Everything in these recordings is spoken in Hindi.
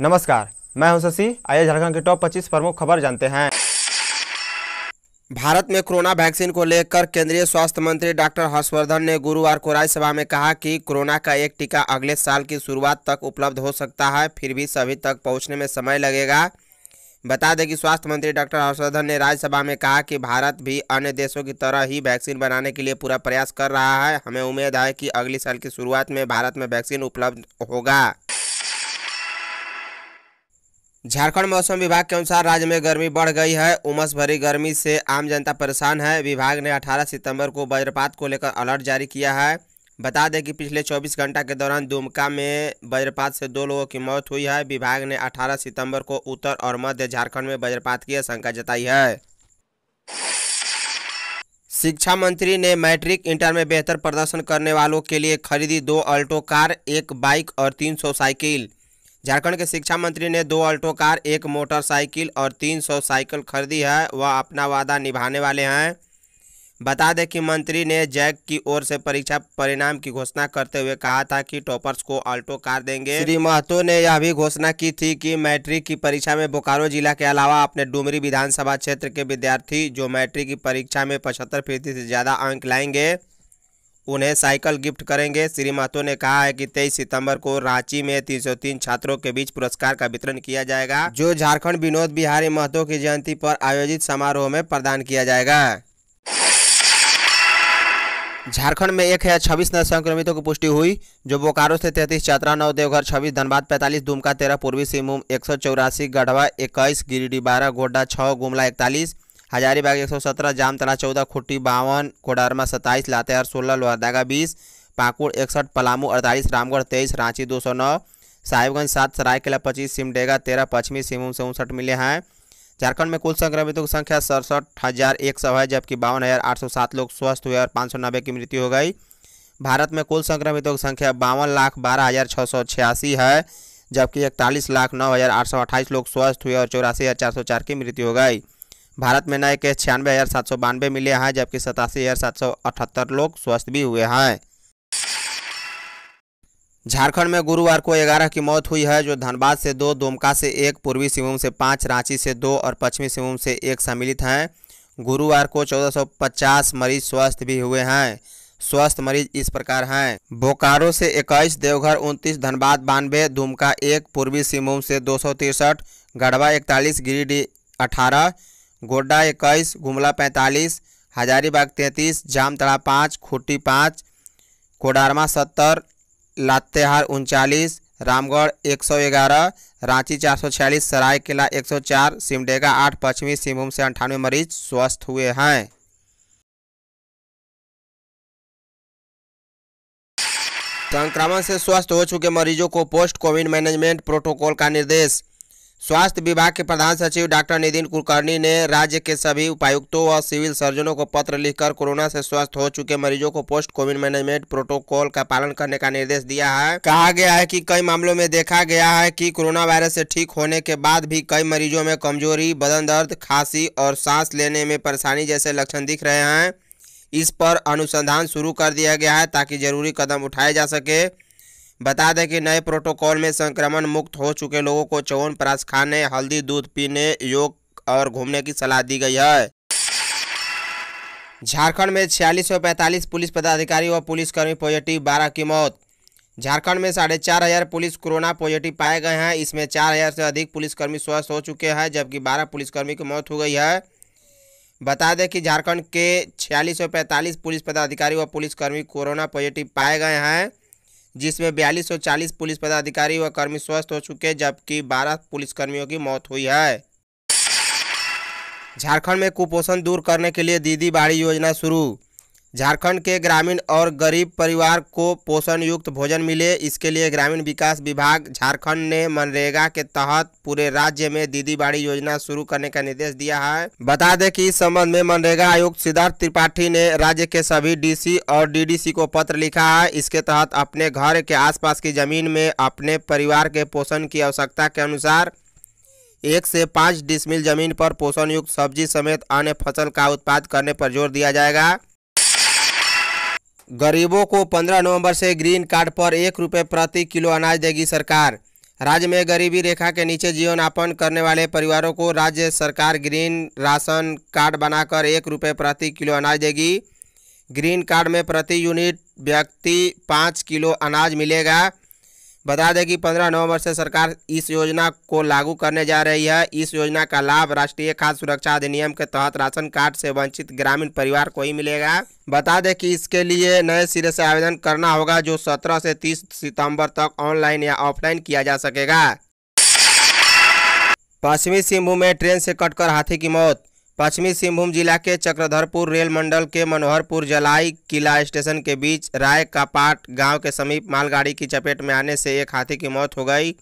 नमस्कार मैं हूं शशि आइए झारखंड के टॉप 25 प्रमुख खबर जानते हैं भारत में कोरोना वैक्सीन को लेकर केंद्रीय स्वास्थ्य मंत्री डॉक्टर हर्षवर्धन ने गुरुवार को राज्यसभा में कहा कि कोरोना का एक टीका अगले साल की शुरुआत तक उपलब्ध हो सकता है फिर भी सभी तक पहुंचने में समय लगेगा बता दें कि स्वास्थ्य मंत्री डॉक्टर हर्षवर्धन ने राज्यसभा में कहा कि भारत भी अन्य देशों की तरह ही वैक्सीन बनाने के लिए पूरा प्रयास कर रहा है हमें उम्मीद है कि अगले साल की शुरुआत में भारत में वैक्सीन उपलब्ध होगा झारखंड मौसम विभाग के अनुसार राज्य में गर्मी बढ़ गई है उमस भरी गर्मी से आम जनता परेशान है विभाग ने 18 सितंबर को वज्रपात को लेकर अलर्ट जारी किया है बता दें कि पिछले 24 घंटा के दौरान दुमका में वज्रपात से दो लोगों की मौत हुई है विभाग ने 18 सितंबर को उत्तर और मध्य झारखंड में वज्रपात की आशंका जताई है शिक्षा मंत्री ने मैट्रिक इंटर में बेहतर प्रदर्शन करने वालों के लिए खरीदी दो अल्टो कार एक बाइक और तीन साइकिल झारखंड के शिक्षा मंत्री ने दो अल्टो कार एक मोटरसाइकिल और 300 साइकिल खरीदी है वह अपना वादा निभाने वाले हैं बता दें कि मंत्री ने जैक की ओर से परीक्षा परिणाम की घोषणा करते हुए कहा था कि टॉपर्स को अल्टो कार देंगे श्री महतो ने यह भी घोषणा की थी कि मैट्रिक की परीक्षा में बोकारो जिला के अलावा अपने डुमरी विधानसभा क्षेत्र के विद्यार्थी जो मैट्रिक की परीक्षा में पचहत्तर फीसदी से ज़्यादा अंक लाएंगे उन्हें साइकिल गिफ्ट करेंगे श्री महतो ने कहा है कि 23 सितंबर को रांची में 303 छात्रों के बीच पुरस्कार का वितरण किया जाएगा जो झारखंड विनोद बिहारी महतो की जयंती पर आयोजित समारोह में प्रदान किया जाएगा झारखंड में एक हजार छब्बीस नए संक्रमितों की पुष्टि हुई जो बोकारो से तैतीस चतरा नौ देवघर छब्बीस धनबाद पैंतालीस दुमका तेरह पूर्वी सिंहभूम एक सौ चौरासी गढ़वा इक्कीस गिरिडीह बारह गोड्डा छः गुमला इकतालीस हजारीबाग एक सौ सत्रह जामतला चौदह खुट्टी बावन कोडरमा सत्ताईस लातेहार सोलह लोहरदागा बीस पाकुड़ इकसठ पलामू अड़तालीस रामगढ़ तेईस रांची दो सौ नौ साहिबगंज सात सरायकेला पच्चीस सिमडेगा तेरह पश्चिमी सिंहभूम से उनसठ मिले हैं झारखंड में कुल संक्रमितों की संख्या सड़सठ हज़ार एक सौ है जबकि बावन हज़ार आठ सौ सात लोग स्वस्थ हुए और पाँच सौ नब्बे की मृत्यु हो गई भारत में कुल संक्रमितों की संख्या बावन लाख बारह हज़ार छः सौ छियासी है जबकि इकतालीस लाख नौ हज़ार आठ सौ अट्ठाईस लोग स्वस्थ हुए और चौरासी हज़ार चार सौ चार की मृत्यु हो गई भारत में नए केस छियानवे हज़ार सात सौ बानवे मिले हैं जबकि सतासी हज़ार सात सौ अठहत्तर लोग स्वस्थ भी हुए हैं झारखंड में गुरुवार को ग्यारह की मौत हुई है जो धनबाद से दो दुमका से एक पूर्वी सिंहभूम से पाँच रांची से दो और पश्चिमी सिंहभूम से एक सम्मिलित हैं गुरुवार को 1450 मरीज स्वस्थ भी हुए हैं स्वस्थ मरीज इस प्रकार हैं बोकारो से 21 देवघर 29 धनबाद बानवे दुमका एक पूर्वी सिंहभूम से दो गढ़वा इकतालीस गिरिडीह अठारह गोड्डा इक्कीस गुमला पैंतालीस हजारीबाग तैंतीस जामतड़ा पाँच खूटी पाँच कोडारमा सत्तर लातेहार उनचालीस रामगढ़ एक सौ ग्यारह रांची चार सौ छियालीस सरायकला एक सौ चार सिमडेगा आठ पश्चिमी सिंहभूम से अंठानवे मरीज स्वस्थ हुए हैं संक्रमण से स्वस्थ हो चुके मरीजों को पोस्ट कोविड मैनेजमेंट प्रोटोकॉल का निर्देश स्वास्थ्य विभाग के प्रधान सचिव डॉक्टर नितिन कुलकर्णी ने राज्य के सभी उपायुक्तों और सिविल सर्जनों को पत्र लिखकर कोरोना से स्वस्थ हो चुके मरीजों को पोस्ट कोविड मैनेजमेंट प्रोटोकॉल का पालन करने का निर्देश दिया है कहा गया है कि कई मामलों में देखा गया है कि कोरोना वायरस से ठीक होने के बाद भी कई मरीजों में कमजोरी बदन दर्द खांसी और सांस लेने में परेशानी जैसे लक्षण दिख रहे हैं इस पर अनुसंधान शुरू कर दिया गया है ताकि जरूरी कदम उठाए जा सके बता दें कि नए प्रोटोकॉल में संक्रमण मुक्त हो चुके लोगों को चौवन परास खाने हल्दी दूध पीने योग और घूमने की सलाह दी गई है झारखंड में छियालीस सौ पैंतालीस पुलिस पदाधिकारी व पुलिसकर्मी पॉजिटिव बारह की मौत झारखंड में साढ़े चार हज़ार पुलिस कोरोना पॉजिटिव पाए गए हैं इसमें चार हज़ार से अधिक पुलिसकर्मी स्वस्थ हो चुके हैं जबकि बारह पुलिसकर्मी की मौत हो गई है बता दें कि झारखंड के छियालीस सौ पैंतालीस पुलिस पदाधिकारी व पुलिसकर्मी कोरोना पॉजिटिव पाए गए हैं जिसमें बयालीस सौ चालीस पुलिस पदाधिकारी व कर्मी स्वस्थ हो चुके जबकि बारह पुलिसकर्मियों की मौत हुई है झारखंड में कुपोषण दूर करने के लिए दीदी बाड़ी योजना शुरू झारखंड के ग्रामीण और गरीब परिवार को पोषण युक्त भोजन मिले इसके लिए ग्रामीण विकास विभाग झारखंड ने मनरेगा के तहत पूरे राज्य में दीदी बाड़ी योजना शुरू करने का निर्देश दिया है बता दें कि इस संबंध में मनरेगा आयुक्त सिद्धार्थ त्रिपाठी ने राज्य के सभी डीसी और डीडीसी को पत्र लिखा है इसके तहत अपने घर के आस की जमीन में अपने परिवार के पोषण की आवश्यकता के अनुसार एक से पाँच डिसमिल जमीन पर पोषण युक्त सब्जी समेत अन्य फसल का उत्पाद करने पर जोर दिया जाएगा गरीबों को 15 नवंबर से ग्रीन कार्ड पर एक रुपये प्रति किलो अनाज देगी सरकार राज्य में गरीबी रेखा के नीचे जीवन यापन करने वाले परिवारों को राज्य सरकार ग्रीन राशन कार्ड बनाकर एक रुपये प्रति किलो अनाज देगी ग्रीन कार्ड में प्रति यूनिट व्यक्ति पाँच किलो अनाज मिलेगा बता दें कि 15 नवंबर से सरकार इस योजना को लागू करने जा रही है इस योजना का लाभ राष्ट्रीय खाद्य सुरक्षा अधिनियम के तहत राशन कार्ड से वंचित ग्रामीण परिवार को ही मिलेगा बता दें कि इसके लिए नए सिरे से आवेदन करना होगा जो 17 से 30 सितंबर तक ऑनलाइन या ऑफलाइन किया जा सकेगा पश्चिमी सिंहभूम में ट्रेन से कटकर हाथी की मौत पश्चिमी सिंहभूम जिला के चक्रधरपुर रेल मंडल के मनोहरपुर जलाई किला स्टेशन के बीच राय कापाट गांव के समीप मालगाड़ी की चपेट में आने से एक हाथी की मौत हो गई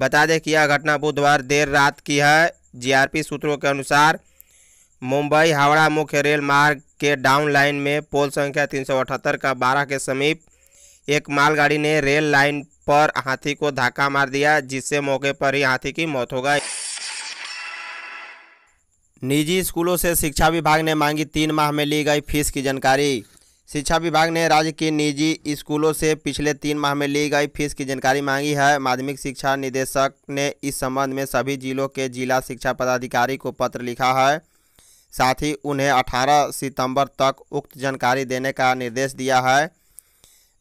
बता दें कि यह घटना बुधवार देर रात की है जीआरपी सूत्रों के अनुसार मुंबई हावड़ा मुख्य रेल मार्ग के डाउन लाइन में पोल संख्या तीन का बारह के समीप एक मालगाड़ी ने रेल लाइन पर हाथी को धक्का मार दिया जिससे मौके पर ही हाथी की मौत हो गई निजी स्कूलों से शिक्षा विभाग ने मांगी तीन माह में ली गई फीस की जानकारी शिक्षा विभाग ने राज्य के निजी स्कूलों से पिछले तीन माह में ली गई फीस की जानकारी मांगी है माध्यमिक शिक्षा निदेशक ने इस संबंध में सभी जिलों के जिला शिक्षा पदाधिकारी को पत्र लिखा है साथ ही उन्हें 18 सितंबर तक उक्त जानकारी देने का निर्देश दिया है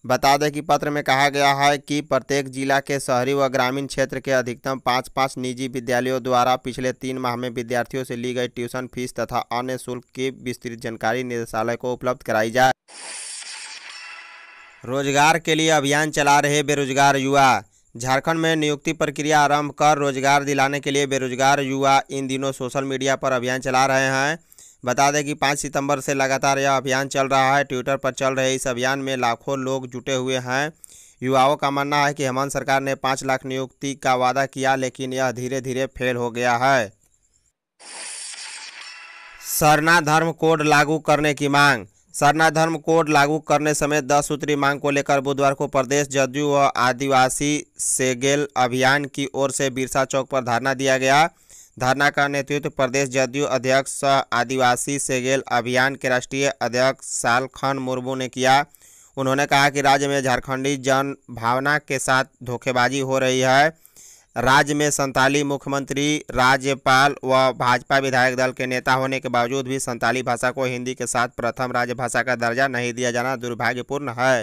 बता दें कि पत्र में कहा गया है कि प्रत्येक जिला के शहरी व ग्रामीण क्षेत्र के अधिकतम पाँच पाँच निजी विद्यालयों द्वारा पिछले तीन माह में विद्यार्थियों से ली गई ट्यूशन फीस तथा अन्य शुल्क की विस्तृत जानकारी निदेशालय को उपलब्ध कराई जाए रोजगार के लिए अभियान चला रहे बेरोजगार युवा झारखंड में नियुक्ति प्रक्रिया आरंभ कर रोजगार दिलाने के लिए बेरोजगार युवा इन दिनों सोशल मीडिया पर अभियान चला रहे हैं बता दें कि पाँच सितंबर से लगातार यह अभियान चल रहा है ट्विटर पर चल रहे इस अभियान में लाखों लोग जुटे हुए हैं युवाओं का मानना है कि हेमंत सरकार ने पाँच लाख नियुक्ति का वादा किया लेकिन यह धीरे धीरे फेल हो गया है सरना धर्म कोड लागू करने की मांग सरना धर्म कोड लागू करने समेत दस सूत्री मांग को लेकर बुधवार को प्रदेश जदयू व आदिवासी सेगेल अभियान की ओर से बिरसा चौक पर धरना दिया गया धरना का नेतृत्व प्रदेश जदयू अध्यक्ष आदिवासी सेगेल अभियान के राष्ट्रीय अध्यक्ष सालखन मुर्मू ने किया उन्होंने कहा कि राज्य में झारखंडी जन भावना के साथ धोखेबाजी हो रही है राज्य में संताली मुख्यमंत्री राज्यपाल व भाजपा विधायक दल के नेता होने के बावजूद भी संताली भाषा को हिंदी के साथ प्रथम राज्य भाषा का दर्जा नहीं दिया जाना दुर्भाग्यपूर्ण है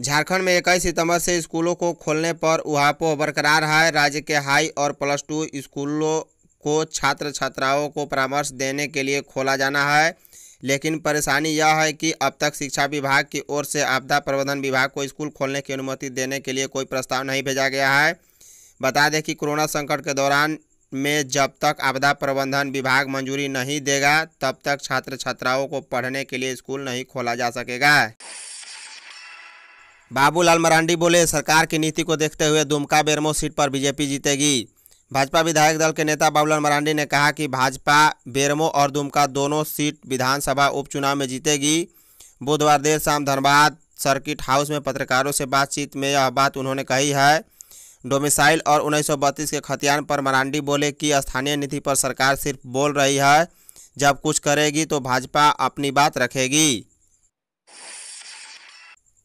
झारखंड में इक्कीस सितंबर से स्कूलों को खोलने पर उहापोह बरकरार है राज्य के हाई और प्लस टू स्कूलों को छात्र छात्राओं को परामर्श देने के लिए खोला जाना है लेकिन परेशानी यह है कि अब तक शिक्षा विभाग की ओर से आपदा प्रबंधन विभाग को स्कूल खोलने की अनुमति देने के लिए कोई प्रस्ताव नहीं भेजा गया है बता दें कि कोरोना संकट के दौरान में जब तक आपदा प्रबंधन विभाग मंजूरी नहीं देगा तब तक छात्र छात्राओं को पढ़ने के लिए स्कूल नहीं खोला जा सकेगा बाबूलाल मरांडी बोले सरकार की नीति को देखते हुए दुमका बेरमो सीट पर बीजेपी जीतेगी भाजपा विधायक दल के नेता बाबूलाल मरांडी ने कहा कि भाजपा बेरमो और दुमका दोनों सीट विधानसभा उपचुनाव में जीतेगी बुधवार देर शाम धनबाद सर्किट हाउस में पत्रकारों से बातचीत में यह बात उन्होंने कही है डोमिसाइल और उन्नीस के खतियान पर मरांडी बोले कि स्थानीय नीति पर सरकार सिर्फ बोल रही है जब कुछ करेगी तो भाजपा अपनी बात रखेगी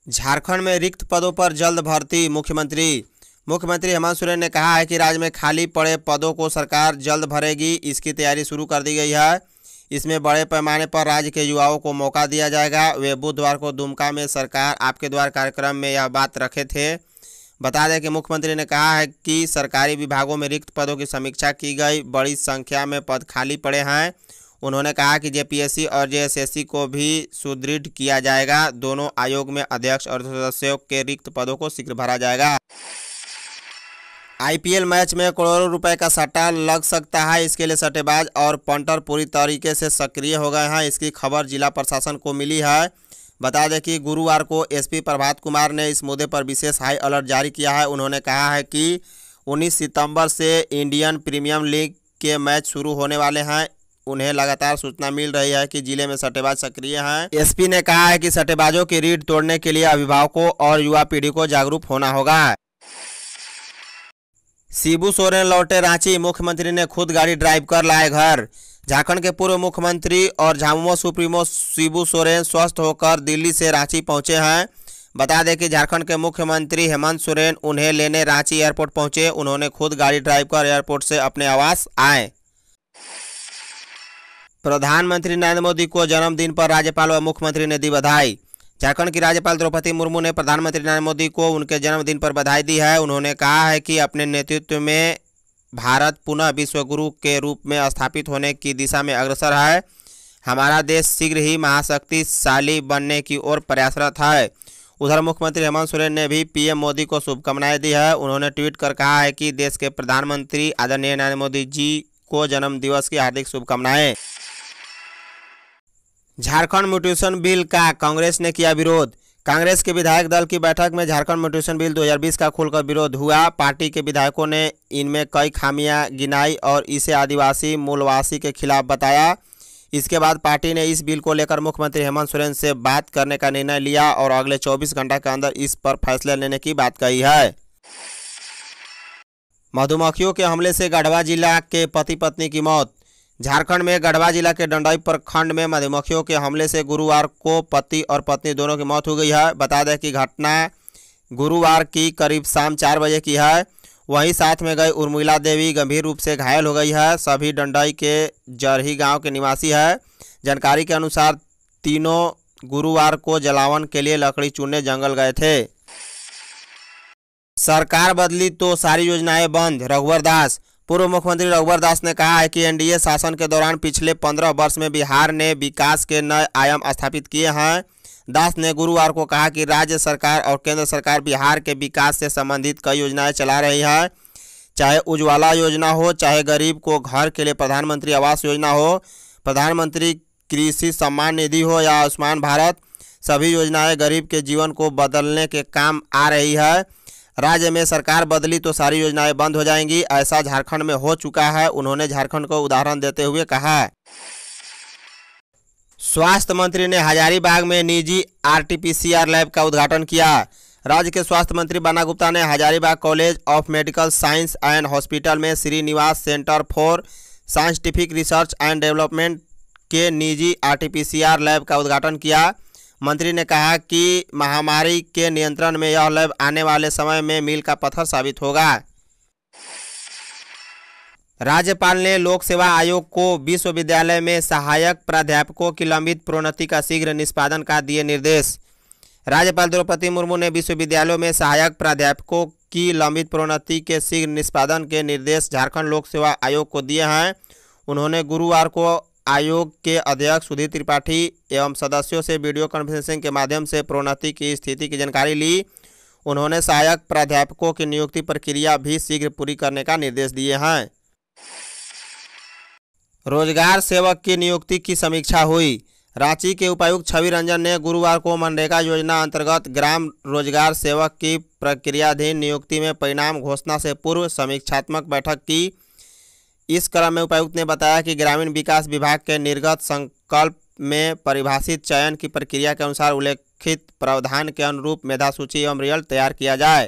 झारखंड में रिक्त पदों पर जल्द भर्ती मुख्यमंत्री मुख्यमंत्री हेमंत सोरेन ने कहा है कि राज्य में खाली पड़े पदों को सरकार जल्द भरेगी इसकी तैयारी शुरू कर दी गई है इसमें बड़े पैमाने पर राज्य के युवाओं को मौका दिया जाएगा वे बुधवार को दुमका में सरकार आपके द्वार कार्यक्रम में यह बात रखे थे बता दें कि मुख्यमंत्री ने कहा है कि सरकारी विभागों में रिक्त पदों की समीक्षा की गई बड़ी संख्या में पद खाली पड़े हैं उन्होंने कहा कि जेपीएससी और जेएसएससी को भी सुदृढ़ किया जाएगा दोनों आयोग में अध्यक्ष और सदस्यों के रिक्त पदों को शीघ्र भरा जाएगा आईपीएल मैच में करोड़ों रुपए का सट्टा लग सकता है इसके लिए सट्टेबाज और पंटर पूरी तरीके से सक्रिय हो गए हैं इसकी खबर जिला प्रशासन को मिली है बता दें कि गुरुवार को एसपी प्रभात कुमार ने इस मुद्दे पर विशेष हाई अलर्ट जारी किया है उन्होंने कहा है कि 19 सितंबर से इंडियन प्रीमियम लीग के मैच शुरू होने वाले हैं उन्हें लगातार सूचना मिल रही है कि जिले में सट्टेबाज सक्रिय हैं एसपी ने कहा है कि सट्टेबाजों की रीढ़ तोड़ने के लिए अभिभावकों और युवा पीढ़ी को जागरूक होना होगा शिबू सोरेन लौटे रांची मुख्यमंत्री ने खुद गाड़ी ड्राइव कर लाए घर झारखंड के पूर्व मुख्यमंत्री और झामुमो सुप्रीमो शिबू सोरेन स्वस्थ होकर दिल्ली से रांची पहुंचे हैं बता दें कि झारखंड के मुख्यमंत्री हेमंत सोरेन उन्हें लेने रांची एयरपोर्ट पहुंचे उन्होंने खुद गाड़ी ड्राइव कर एयरपोर्ट से अपने आवास आए प्रधानमंत्री नरेंद्र मोदी को जन्मदिन पर राज्यपाल व मुख्यमंत्री ने दी बधाई झारखंड की राज्यपाल द्रौपदी मुर्मू ने प्रधानमंत्री नरेंद्र मोदी को उनके जन्मदिन पर बधाई दी है उन्होंने कहा है कि अपने नेतृत्व में भारत पुनः विश्वगुरु के रूप में स्थापित होने की दिशा में अग्रसर है हमारा देश शीघ्र ही महाशक्तिशाली बनने की ओर प्रयासरत है उधर मुख्यमंत्री हेमंत सोरेन ने भी पीएम मोदी को शुभकामनाएं दी है उन्होंने ट्वीट कर कहा है कि देश के प्रधानमंत्री आदरणीय नरेंद्र मोदी जी को जन्मदिवस की हार्दिक शुभकामनाएं झारखंड म्यूटेशन बिल का कांग्रेस ने किया विरोध कांग्रेस के विधायक दल की बैठक में झारखंड म्यूटेशन बिल 2020 का खुलकर विरोध हुआ पार्टी के विधायकों ने इनमें कई खामियां गिनाई और इसे आदिवासी मूलवासी के खिलाफ बताया इसके बाद पार्टी ने इस बिल को लेकर मुख्यमंत्री हेमंत सोरेन से बात करने का निर्णय लिया और अगले चौबीस घंटा के अंदर इस पर फैसला लेने की बात कही है मधुमक्खियों के हमले से गढ़वा जिला के पति पत्नी की मौत झारखंड में गढ़वा जिला के डंडई प्रखंड में मधुमक्खियों के हमले से गुरुवार को पति और पत्नी दोनों की मौत हो गई है बता दें कि घटना गुरुवार की करीब शाम चार बजे की है वहीं साथ में गई उर्मिला देवी गंभीर रूप से घायल हो गई है सभी डंडई के जरही गांव के निवासी है जानकारी के अनुसार तीनों गुरुवार को जलावन के लिए लकड़ी चुनने जंगल गए थे सरकार बदली तो सारी योजनाएं बंद रघुवर दास पूर्व मुख्यमंत्री रघुवर दास ने कहा है कि एनडीए शासन के दौरान पिछले पंद्रह वर्ष में बिहार ने विकास के नए आयाम स्थापित किए हैं दास ने गुरुवार को कहा कि राज्य सरकार और केंद्र सरकार बिहार के विकास से संबंधित कई योजनाएं चला रही है चाहे उज्ज्वला योजना हो चाहे गरीब को घर के लिए प्रधानमंत्री आवास योजना हो प्रधानमंत्री कृषि सम्मान निधि हो या आयुष्मान भारत सभी योजनाएं गरीब के जीवन को बदलने के काम आ रही है राज्य में सरकार बदली तो सारी योजनाएं बंद हो जाएंगी ऐसा झारखंड में हो चुका है उन्होंने झारखंड को उदाहरण देते हुए कहा स्वास्थ्य मंत्री ने हजारीबाग में निजी आरटीपीसीआर लैब का उद्घाटन किया राज्य के स्वास्थ्य मंत्री बाना गुप्ता ने Hazaribagh College of Medical Science and Hospital में Srinivas Centre for Scientific Research and Development के निजी आरटीपीसीआर लैब का उद्घाटन किया मंत्री ने कहा कि महामारी के नियंत्रण में यह लैब आने वाले समय में मील का पत्थर साबित होगा राज्यपाल ने लोक सेवा आयोग को विश्वविद्यालय में सहायक प्राध्यापकों की लंबित प्रोन्नति का शीघ्र निष्पादन का दिए निर्देश राज्यपाल द्रौपदी मुर्मू ने विश्वविद्यालयों में सहायक प्राध्यापकों की लंबित प्रोन्नति के शीघ्र निष्पादन के निर्देश झारखंड लोक सेवा आयोग को दिए हैं उन्होंने गुरुवार को आयोग के अध्यक्ष सुधीर त्रिपाठी एवं सदस्यों से वीडियो कॉन्फ्रेंसिंग के माध्यम से प्रोन्नति की स्थिति की जानकारी ली उन्होंने सहायक प्राध्यापकों की नियुक्ति प्रक्रिया भी शीघ्र पूरी करने का निर्देश दिए हैं रोजगार सेवक की नियुक्ति की समीक्षा हुई रांची के उपायुक्त छवि रंजन ने गुरुवार को मनरेगा योजना अंतर्गत ग्राम रोजगार सेवक की प्रक्रियाधीन नियुक्ति में परिणाम घोषणा से पूर्व समीक्षात्मक बैठक की इस क्रम में उपायुक्त ने बताया कि ग्रामीण विकास विभाग के निर्गत संकल्प में परिभाषित चयन की प्रक्रिया के अनुसार उल्लेखित प्रावधान के अनुरूप मेधा सूची एवं रियल तैयार किया जाए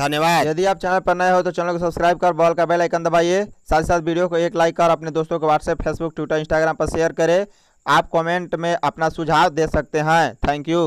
धन्यवाद यदि आप चैनल पर नए हो तो चैनल को सब्सक्राइब कर बॉल का बेल आइकन दबाइए साथ ही साथ वीडियो को एक लाइक कर अपने दोस्तों को व्हाट्सएप फेसबुक ट्विटर इंस्टाग्राम पर शेयर करें आप कमेंट में अपना सुझाव दे सकते हैं थैंक यू